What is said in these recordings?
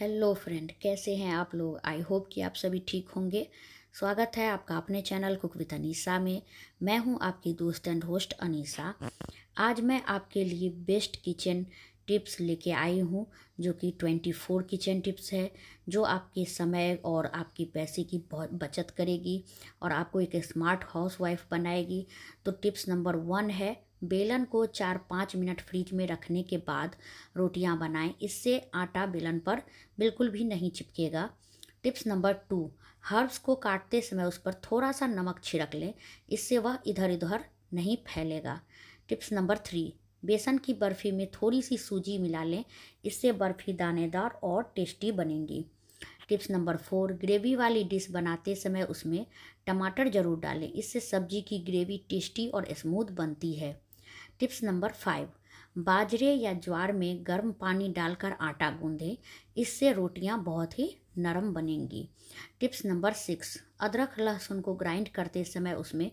hello friend कैसे हैं आप लोग आई होप कि आप सभी ठीक होंगे स्वागत है आपका अपने चैनल कुक विद अनीसा में मैं हूं आपकी दोस्त एंड होस्ट अनीसा आज मैं आपके लिए बेस्ट किचन टिप्स लेके आई हूं जो कि ट्वेंटी फोर किचन टिप्स है जो आपके समय और आपकी पैसे की बहुत बचत करेगी और आपको एक स्मार्ट हाउस वाइफ बनाएगी तो टिप्स नंबर वन है बेलन को चार पाँच मिनट फ्रिज में रखने के बाद रोटियां बनाएं इससे आटा बेलन पर बिल्कुल भी नहीं चिपकेगा टिप्स नंबर टू हर्ब्स को काटते समय उस पर थोड़ा सा नमक छिड़क लें इससे वह इधर उधर नहीं फैलेगा टिप्स नंबर थ्री बेसन की बर्फ़ी में थोड़ी सी सूजी मिला लें इससे बर्फ़ी दानेदार और टेस्टी बनेंगी टिप्स नंबर फोर ग्रेवी वाली डिश बनाते समय उसमें टमाटर ज़रूर डालें इससे सब्जी की ग्रेवी टेस्टी और स्मूथ बनती है टिप्स नंबर फाइव बाजरे या ज्वार में गर्म पानी डालकर आटा गूंदें इससे रोटियां बहुत ही नरम बनेंगी टिप्स नंबर सिक्स अदरक लहसुन को ग्राइंड करते समय उसमें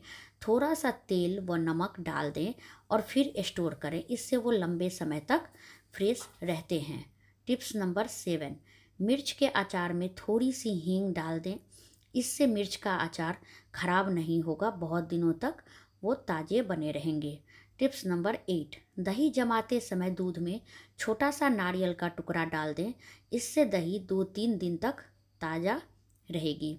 थोड़ा सा तेल व नमक डाल दें और फिर स्टोर करें इससे वो लंबे समय तक फ्रेश रहते हैं टिप्स नंबर सेवन मिर्च के अचार में थोड़ी सी हींग डाल दें इससे मिर्च का अचार खराब नहीं होगा बहुत दिनों तक वो ताज़े बने रहेंगे टिप्स नंबर एट दही जमाते समय दूध में छोटा सा नारियल का टुकड़ा डाल दें इससे दही दो तीन दिन तक ताज़ा रहेगी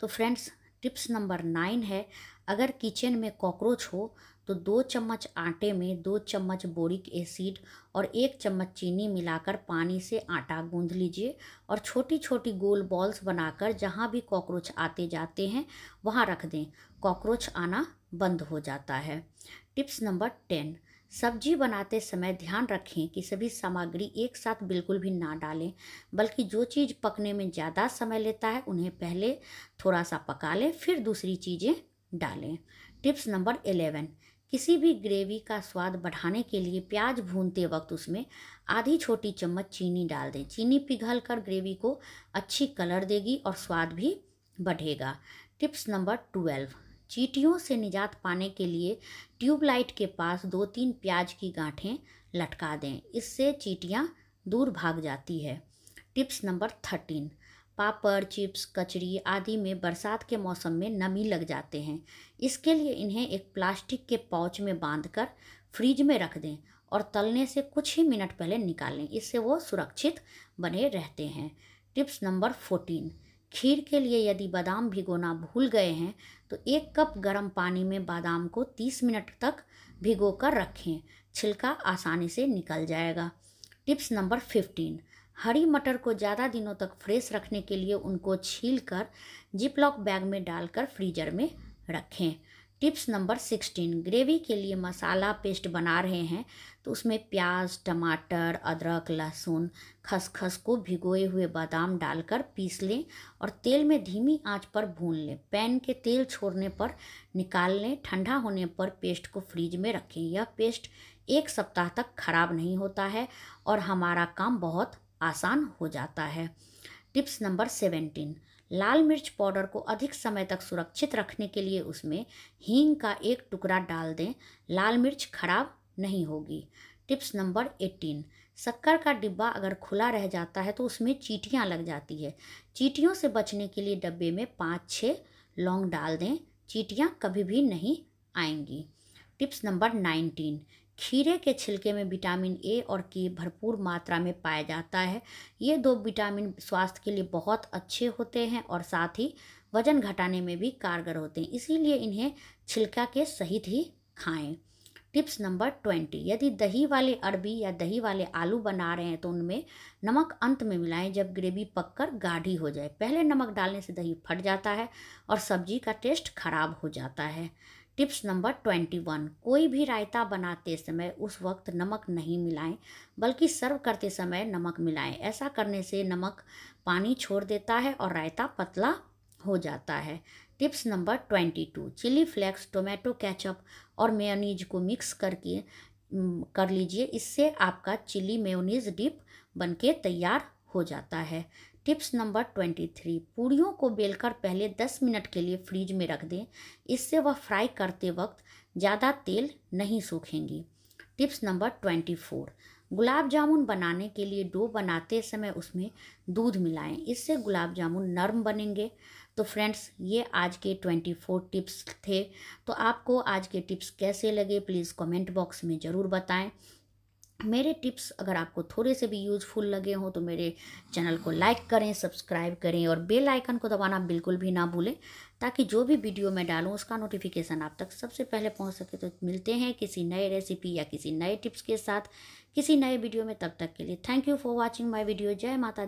तो फ्रेंड्स टिप्स नंबर नाइन है अगर किचन में कॉकरोच हो तो दो चम्मच आटे में दो चम्मच बोरिक एसिड और एक चम्मच चीनी मिलाकर पानी से आटा गूंध लीजिए और छोटी छोटी गोल बॉल्स बनाकर जहाँ भी कॉकरोच आते जाते हैं वहाँ रख दें कॉकरोच आना बंद हो जाता है टिप्स नंबर टेन सब्जी बनाते समय ध्यान रखें कि सभी सामग्री एक साथ बिल्कुल भी ना डालें बल्कि जो चीज़ पकने में ज़्यादा समय लेता है उन्हें पहले थोड़ा सा पका लें फिर दूसरी चीज़ें डालें टिप्स नंबर एलेवन किसी भी ग्रेवी का स्वाद बढ़ाने के लिए प्याज भूनते वक्त उसमें आधी छोटी चम्मच चीनी डाल दें चीनी पिघल कर ग्रेवी को अच्छी कलर देगी और स्वाद भी बढ़ेगा टिप्स नंबर ट्वेल्व चीटियों से निजात पाने के लिए ट्यूबलाइट के पास दो तीन प्याज की गांठें लटका दें इससे चीटियाँ दूर भाग जाती है tips number thirteen papad chips कचरी आदि में बरसात के मौसम में नमी लग जाते हैं इसके लिए इन्हें एक प्लास्टिक के पाउच में बांधकर फ्रिज में रख दें और तलने से कुछ ही मिनट पहले निकालें इससे वो सुरक्षित बने रहते हैं टिप्स नंबर फोर्टीन खीर के लिए यदि बादाम भिगोना भूल गए हैं तो एक कप गर्म पानी में बादाम को 30 मिनट तक भिगो कर रखें छिलका आसानी से निकल जाएगा टिप्स नंबर 15 हरी मटर को ज़्यादा दिनों तक फ्रेश रखने के लिए उनको छील कर जिपलॉक बैग में डालकर फ्रीजर में रखें टिप्स नंबर सिक्सटीन ग्रेवी के लिए मसाला पेस्ट बना रहे हैं तो उसमें प्याज टमाटर अदरक लहसुन खसखस को भिगोए हुए बादाम डालकर पीस लें और तेल में धीमी आंच पर भून लें पैन के तेल छोड़ने पर निकाल लें ठंडा होने पर पेस्ट को फ्रिज में रखें यह पेस्ट एक सप्ताह तक खराब नहीं होता है और हमारा काम बहुत आसान हो जाता है टिप्स नंबर सेवेंटीन लाल मिर्च पाउडर को अधिक समय तक सुरक्षित रखने के लिए उसमें हींग का एक टुकड़ा डाल दें लाल मिर्च खराब नहीं होगी टिप्स नंबर एटीन शक्कर का डिब्बा अगर खुला रह जाता है तो उसमें चीटियाँ लग जाती है चीटियों से बचने के लिए डब्बे में पाँच छः लौंग डाल दें चीटियाँ कभी भी नहीं आएंगी टिप्स नंबर नाइनटीन खीरे के छिलके में विटामिन ए और के भरपूर मात्रा में पाया जाता है ये दो विटामिन स्वास्थ्य के लिए बहुत अच्छे होते हैं और साथ ही वजन घटाने में भी कारगर होते हैं इसीलिए इन्हें छिलका के सहित ही खाएं टिप्स नंबर ट्वेंटी यदि दही वाले अरबी या दही वाले आलू बना रहे हैं तो उनमें नमक अंत में मिलाएं जब ग्रेवी पककर गाढ़ी हो जाए पहले नमक डालने से दही फट जाता है और सब्जी का टेस्ट खराब हो जाता है टिप्स नंबर ट्वेंटी वन कोई भी रायता बनाते समय उस वक्त नमक नहीं मिलाएं बल्कि सर्व करते समय नमक मिलाएं ऐसा करने से नमक पानी छोड़ देता है और रायता पतला हो जाता है tips number twenty two chilli flakes tomato ketchup और मेयोनीज को मिक्स करके कर लीजिए इससे आपका चिली मेयोनीज डिप बनके तैयार हो जाता है टिप्स नंबर ट्वेंटी थ्री पूड़ियों को बेलकर पहले दस मिनट के लिए फ्रिज में रख दें इससे वह फ्राई करते वक्त ज़्यादा तेल नहीं सूखेंगी tips number twenty four gulab jamun बनाने के लिए डो बनाते समय उसमें दूध मिलाएं इससे गुलाब जामुन नरम बनेंगे तो फ्रेंड्स ये आज के ट्वेंटी फोर टिप्स थे तो आपको आज के टिप्स कैसे लगे प्लीज़ कमेंट बॉक्स में ज़रूर बताएं मेरे टिप्स अगर आपको थोड़े से भी यूज़फुल लगे हों तो मेरे चैनल को लाइक करें सब्सक्राइब करें और बेल आइकन को दबाना बिल्कुल भी ना भूलें ताकि जो भी वीडियो मैं डालूं उसका नोटिफिकेशन आप तक सबसे पहले पहुंच सके तो मिलते हैं किसी नए रेसिपी या किसी नए टिप्स के साथ किसी नए वीडियो में तब तक के लिए thank you for watching my video जय माता